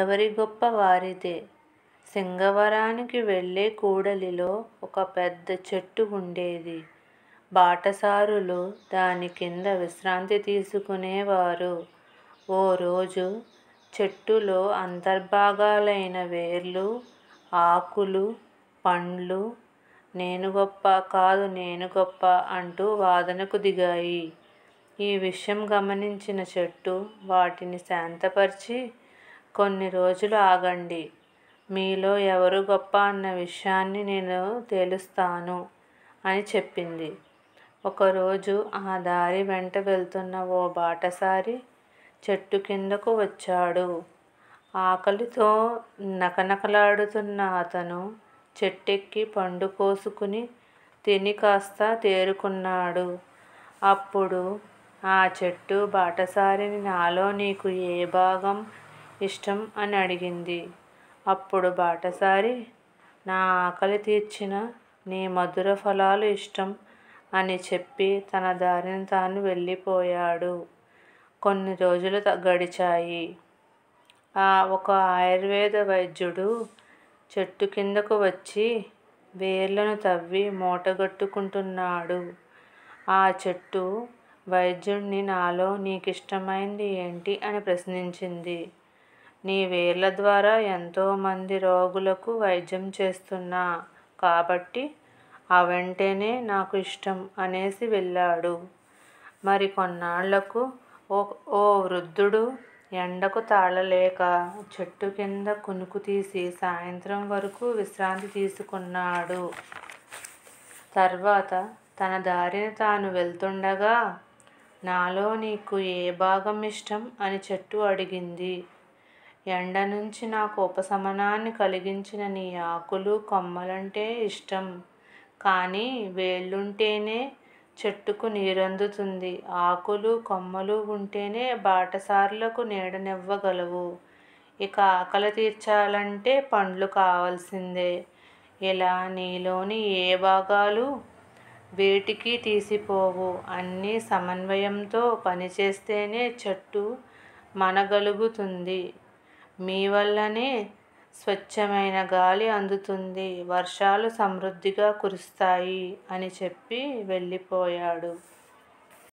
ఎవరి గొప్ప వారిదే సింగవరానికి వెళ్ళే కూడలిలో ఒక పెద్ద చెట్టు ఉండేది బాటసారులు దాని కింద విశ్రాంతి తీసుకునేవారు ఓ రోజు చెట్టులో అంతర్భాగాలైన వేర్లు ఆకులు పండ్లు నేను గొప్ప కాదు నేను గొప్ప అంటూ వాదనకు దిగాయి ఈ విషయం గమనించిన చెట్టు వాటిని శాంతపరిచి కొన్ని రోజులు ఆగండి మీలో ఎవరు గొప్ప అన్న విషయాన్ని నేను తేలుస్తాను అని చెప్పింది ఒకరోజు ఆ దారి వెంట వెళ్తున్న ఓ బాటసారి చెట్టు కిందకు వచ్చాడు ఆకలితో నకనకలాడుతున్న అతను చెట్టెక్కి పండు కోసుకుని తిని కాస్త తేరుకున్నాడు అప్పుడు ఆ చెట్టు బాటసారిని నాలో నీకు ఏ భాగం ఇష్టం అని అడిగింది అప్పుడు బాటసారి నా ఆకలి తీర్చిన నీ మధుర ఫలాలు ఇష్టం అని చెప్పి తన దారిన తాను వెళ్ళిపోయాడు కొన్ని రోజులు గడిచాయి ఒక ఆయుర్వేద వైద్యుడు చెట్టు కిందకు వచ్చి వేర్లను తవ్వి మూటగట్టుకుంటున్నాడు ఆ చెట్టు వైద్యుడిని నాలో నీకు ఇష్టమైంది ఏంటి అని ప్రశ్నించింది నీ వేర్ల ద్వారా ఎంతోమంది రోగులకు వైద్యం చేస్తున్నా కాబట్టి ఆ వెంటనే నాకు ఇష్టం అనేసి వెళ్ళాడు మరి కొన్నాళ్లకు ఓ ఓ వృద్ధుడు ఎండకు తాళలేక చెట్టు కింద కునుకు తీసి సాయంత్రం వరకు విశ్రాంతి తీసుకున్నాడు తర్వాత తన దారిని తాను వెళ్తుండగా నాలో నీకు ఏ భాగం ఇష్టం అని చెట్టు అడిగింది ఎండ నుంచి నాకు ఉపశమనాన్ని కలిగించిన నీ ఆకులు కొమ్మలంటే ఇష్టం కానీ వేళ్ళుంటేనే చెట్టుకు నీరందుతుంది ఆకులు కొమ్మలు ఉంటేనే బాటసారులకు నీడనివ్వగలవు ఇక ఆకలి తీర్చాలంటే పండ్లు కావాల్సిందే ఇలా నీలోని ఏ భాగాలు వేటికి తీసిపోవు అన్నీ సమన్వయంతో పనిచేస్తేనే చెట్టు మనగలుగుతుంది మీ వల్లనే స్వచ్ఛమైన గాలి అందుతుంది వర్షాలు సమృద్ధిగా కురుస్తాయి అని చెప్పి వెళ్ళిపోయాడు